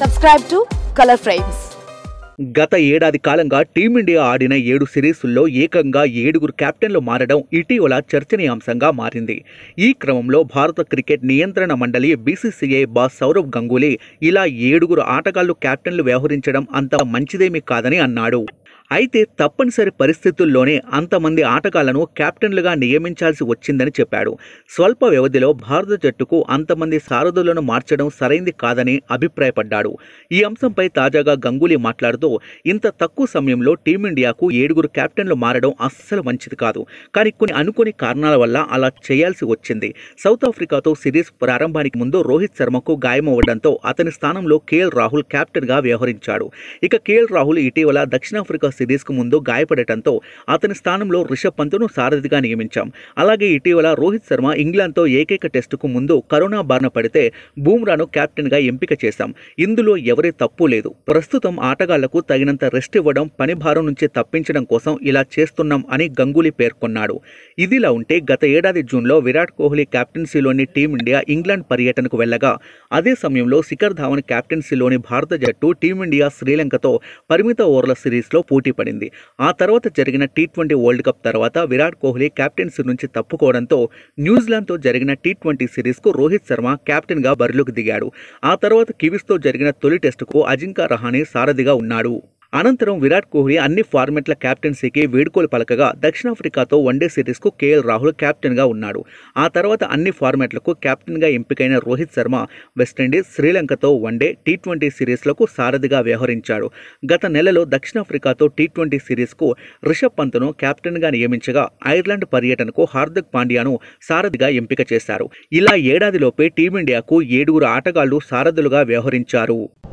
subscribe to colour frames గత ఏడాది కాలంగా టీమిండియా ఆడిన ఏడు సిరీసుల్లో ఏకంగా ఏడుగురు కెప్టెన్లు మారడం ఇటీవల చర్చనీయాంశంగా మారింది ఈ క్రమంలో భారత క్రికెట్ నియంత్రణ మండలి బీసీసీఐ బాస్ సౌరవ్ గంగూలీ ఇలా ఏడుగురు ఆటగాళ్లు కెప్టెన్లు వ్యవహరించడం అంత మంచిదేమీ కాదని అన్నాడు అయితే తప్పనిసరి పరిస్థితుల్లోనే అంతమంది ఆటగాళ్లను కెప్టెన్లుగా నియమించాల్సి వచ్చిందని చెప్పాడు స్వల్ప వ్యవధిలో భారత జట్టుకు అంతమంది సారథులను మార్చడం సరైంది కాదని అభిప్రాయపడ్డాడు ఈ అంశంపై తాజాగా గంగూలీ మాట్లాడుతూ ఇంత తక్కువ సమయంలో టీమిండియాకు ఏడుగురు కెప్టెన్లు మారడం అస్సలు మంచిది కాదు కానీ కొన్ని అనుకుని కారణాల వల్ల అలా చేయాల్సి వచ్చింది సౌత్ ఆఫ్రికాతో సిరీస్ ప్రారంభానికి ముందు రోహిత్ శర్మకు గాయమవ్వడంతో అతని స్థానంలో కేఎల్ రాహుల్ కెప్టెన్గా వ్యవహరించాడు ఇక కేఎల్ రాహుల్ ఇటీవల దక్షిణాఫ్రికా సిరీస్కు ముందు గాయపడటంతో అతని స్థానంలో రిషబ్ పంత్ను సారథిగా నియమించాం అలాగే ఇటీవల రోహిత్ శర్మ ఇంగ్లాండ్తో ఏకైక టెస్టుకు ముందు కరోనా బారిన పడితే బూమ్రాను కెప్టెన్గా ఎంపిక చేశాం ఇందులో ఎవరి తప్పు లేదు ప్రస్తుతం ఆటగాళ్లకు తగినంత రెస్ట్ ఇవ్వడం పని భారం నుంచి తప్పించడం కోసం ఇలా చేస్తున్నాం అని గంగూలీ పేర్కొన్నాడు ఇదిలా ఉంటే గత ఏడాది జూన్లో విరాట్ కోహ్లీ కెప్టెన్సీలోని టీమిండియా ఇంగ్లాండ్ పర్యటనకు వెళ్ళగా అదే సమయంలో శిఖర్ ధావన్ కెప్టెన్సీలోని భారత జట్టు టీమిండియా శ్రీలంకతో పరిమిత ఓవర్ల సిరీస్లో పోటీ పోటీ పడింది ఆ తర్వాత జరిగిన టీ ట్వంటీ వరల్డ్ కప్ తర్వాత విరాట్ కోహ్లీ కెప్టెన్సీ నుంచి తప్పుకోవడంతో న్యూజిలాండ్తో జరిగిన టీ ట్వంటీ సిరీస్కు రోహిత్ శర్మ కెప్టెన్గా బరిలోకి దిగాడు ఆ తర్వాత కివీస్తో జరిగిన తొలి టెస్టుకు అజింకా రహానే సారథిగా ఉన్నాడు అనంతరం విరాట్ కోహ్లీ అన్ని ఫార్మెట్ల క్యాప్టెన్సీకి వేడుకోలు పలకగా దక్షిణాఫ్రికాతో వన్డే సిరీస్కు కేఎల్ రాహుల్ క్యాప్టెన్గా ఉన్నాడు ఆ తర్వాత అన్ని ఫార్మెట్లకు క్యాప్టెన్గా ఎంపికైన రోహిత్ శర్మ వెస్టిండీస్ శ్రీలంకతో వన్డే టీ ట్వంటీ సిరీస్లకు సారథిగా వ్యవహరించాడు గత నెలలో దక్షిణాఫ్రికాతో టీ ట్వంటీ సిరీస్కు రిషబ్ పంత్ను క్యాప్టెన్గా నియమించగా ఐర్లాండ్ పర్యటనకు హార్దిక్ పాండ్యాను సారథిగా ఎంపిక చేశారు ఇలా ఏడాదిలోపే టీమిండియాకు ఏడుగురు ఆటగాళ్లు సారథులుగా వ్యవహరించారు